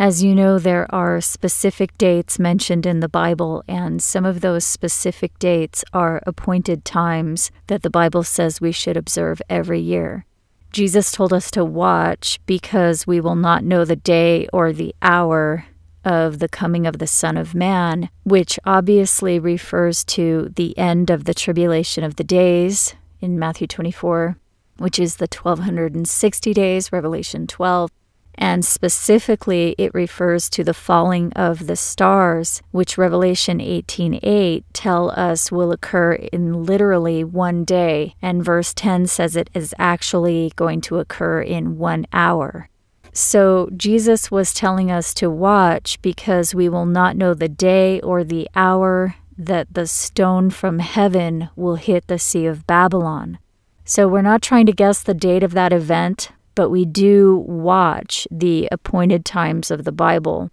As you know, there are specific dates mentioned in the Bible, and some of those specific dates are appointed times that the Bible says we should observe every year. Jesus told us to watch because we will not know the day or the hour of the coming of the Son of Man, which obviously refers to the end of the tribulation of the days in Matthew 24, which is the 1260 days, Revelation 12, and specifically it refers to the falling of the stars, which Revelation 18:8 8 tell us will occur in literally one day, and verse 10 says it is actually going to occur in 1 hour. So Jesus was telling us to watch because we will not know the day or the hour that the stone from heaven will hit the Sea of Babylon. So we're not trying to guess the date of that event, but we do watch the appointed times of the Bible.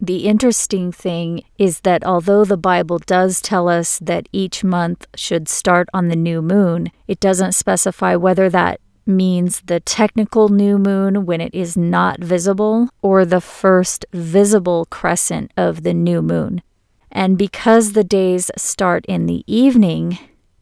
The interesting thing is that although the Bible does tell us that each month should start on the new moon, it doesn't specify whether that means the technical new moon when it is not visible or the first visible crescent of the new moon. And because the days start in the evening,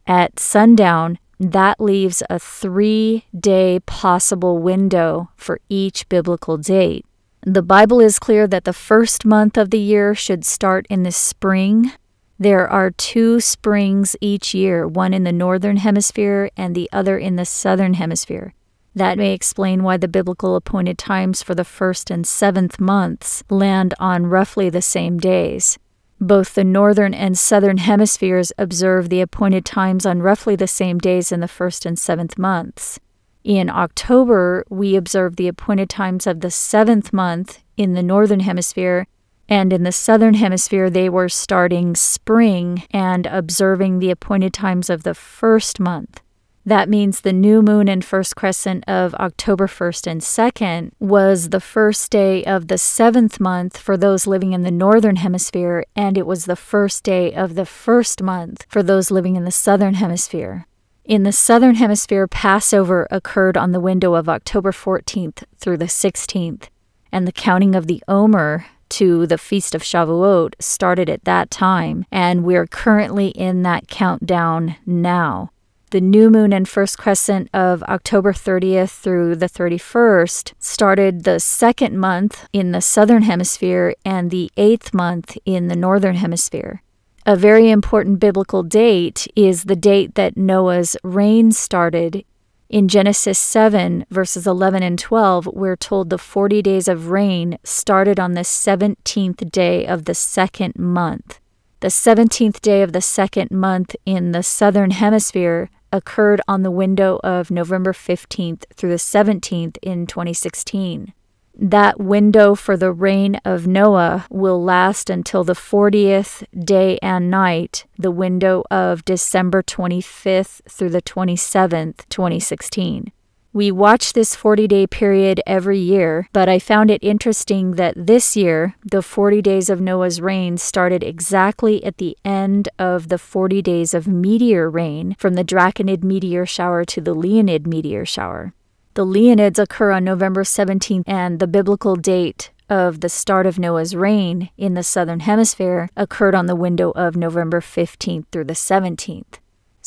at sundown, that leaves a three day possible window for each biblical date. The Bible is clear that the first month of the year should start in the spring. There are two springs each year, one in the northern hemisphere and the other in the southern hemisphere. That may explain why the biblical appointed times for the first and seventh months land on roughly the same days. Both the northern and southern hemispheres observe the appointed times on roughly the same days in the first and seventh months. In October, we observe the appointed times of the seventh month in the northern hemisphere, and in the southern hemisphere, they were starting spring and observing the appointed times of the first month. That means the new moon and first crescent of October 1st and 2nd was the first day of the seventh month for those living in the northern hemisphere, and it was the first day of the first month for those living in the southern hemisphere. In the southern hemisphere, Passover occurred on the window of October 14th through the 16th, and the counting of the Omer to the Feast of Shavuot started at that time, and we're currently in that countdown now the new moon and first crescent of October 30th through the 31st started the second month in the southern hemisphere and the eighth month in the northern hemisphere. A very important biblical date is the date that Noah's rain started. In Genesis 7, verses 11 and 12, we're told the 40 days of rain started on the 17th day of the second month. The 17th day of the second month in the southern hemisphere occurred on the window of November 15th through the 17th in 2016. That window for the reign of Noah will last until the 40th day and night, the window of December 25th through the 27th, 2016. We watch this 40 day period every year, but I found it interesting that this year, the 40 days of Noah's rain started exactly at the end of the 40 days of meteor rain from the Draconid meteor shower to the Leonid meteor shower. The Leonids occur on November 17th, and the biblical date of the start of Noah's reign in the southern hemisphere occurred on the window of November 15th through the 17th.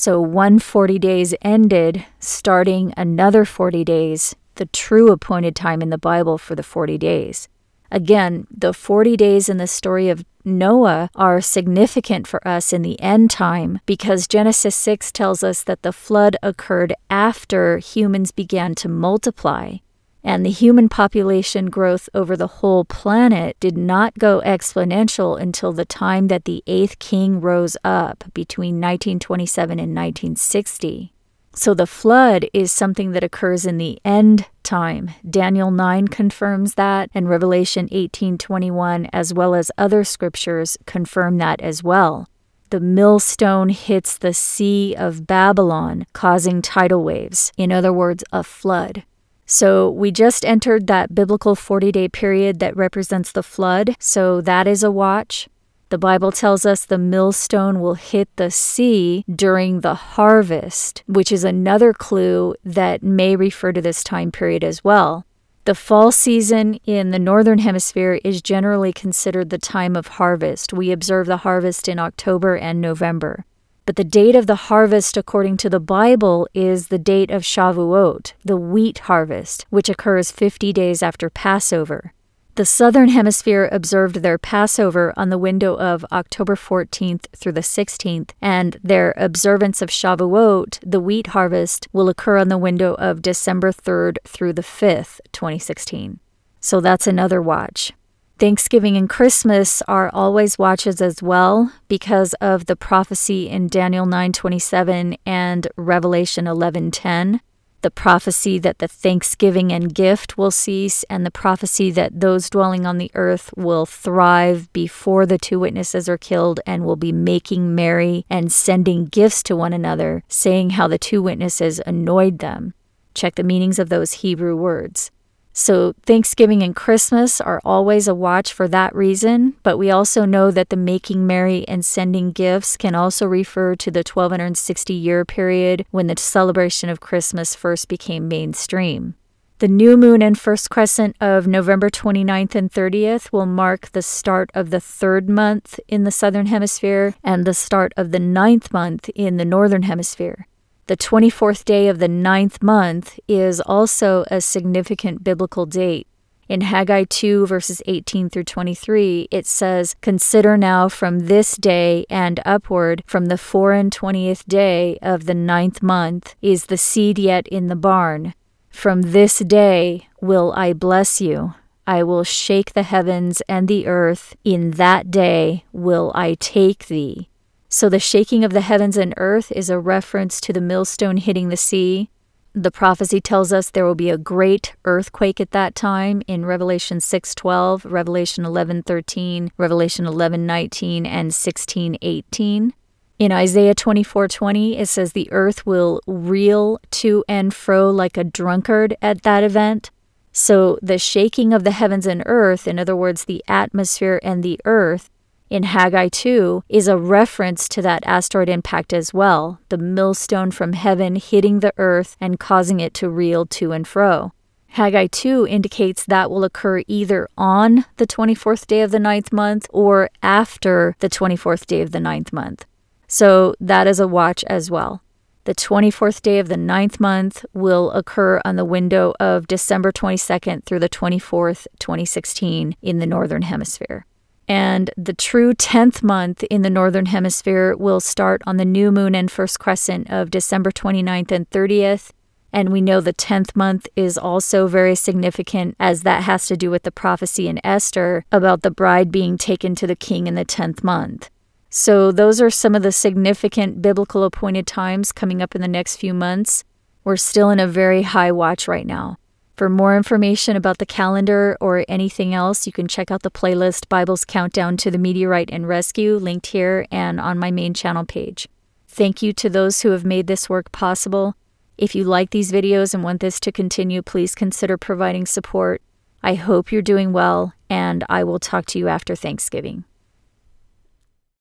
So one forty days ended, starting another 40 days, the true appointed time in the Bible for the 40 days. Again, the 40 days in the story of Noah are significant for us in the end time because Genesis 6 tells us that the flood occurred after humans began to multiply and the human population growth over the whole planet did not go exponential until the time that the eighth king rose up between 1927 and 1960. So the flood is something that occurs in the end time. Daniel 9 confirms that and Revelation 18:21 as well as other scriptures confirm that as well. The millstone hits the sea of Babylon, causing tidal waves, in other words, a flood. So we just entered that biblical 40 day period that represents the flood, so that is a watch. The Bible tells us the millstone will hit the sea during the harvest, which is another clue that may refer to this time period as well. The fall season in the Northern Hemisphere is generally considered the time of harvest. We observe the harvest in October and November. But the date of the harvest, according to the Bible, is the date of Shavuot, the wheat harvest, which occurs 50 days after Passover. The Southern Hemisphere observed their Passover on the window of October 14th through the 16th, and their observance of Shavuot, the wheat harvest, will occur on the window of December 3rd through the 5th, 2016. So that's another watch. Thanksgiving and Christmas are always watches as well because of the prophecy in Daniel 9:27 and Revelation 11:10. The prophecy that the thanksgiving and gift will cease and the prophecy that those dwelling on the earth will thrive before the two witnesses are killed and will be making merry and sending gifts to one another, saying how the two witnesses annoyed them. Check the meanings of those Hebrew words. So, Thanksgiving and Christmas are always a watch for that reason, but we also know that the making merry and sending gifts can also refer to the 1260 year period when the celebration of Christmas first became mainstream. The new moon and first crescent of November 29th and 30th will mark the start of the third month in the southern hemisphere and the start of the ninth month in the northern hemisphere. The 24th day of the ninth month is also a significant biblical date. In Haggai 2, verses 18 through 23, it says, Consider now from this day and upward, from the four and twentieth day of the ninth month, is the seed yet in the barn. From this day will I bless you. I will shake the heavens and the earth. In that day will I take thee. So the shaking of the heavens and earth is a reference to the millstone hitting the sea. The prophecy tells us there will be a great earthquake at that time in Revelation 6:12, Revelation 11:13, Revelation 11:19 and 16:18. In Isaiah 24:20, 20, it says the earth will reel to and fro like a drunkard at that event. So the shaking of the heavens and earth, in other words, the atmosphere and the earth, in Haggai 2 is a reference to that asteroid impact as well, the millstone from heaven hitting the earth and causing it to reel to and fro. Haggai 2 indicates that will occur either on the 24th day of the ninth month or after the 24th day of the ninth month. So that is a watch as well. The 24th day of the ninth month will occur on the window of December 22nd through the 24th, 2016, in the Northern Hemisphere and the true 10th month in the northern hemisphere will start on the new moon and first crescent of December 29th and 30th. And we know the 10th month is also very significant, as that has to do with the prophecy in Esther about the bride being taken to the king in the 10th month. So, those are some of the significant biblical appointed times coming up in the next few months. We're still in a very high watch right now. For more information about the calendar or anything else, you can check out the playlist Bible's Countdown to the Meteorite and Rescue, linked here and on my main channel page. Thank you to those who have made this work possible. If you like these videos and want this to continue, please consider providing support. I hope you're doing well, and I will talk to you after Thanksgiving.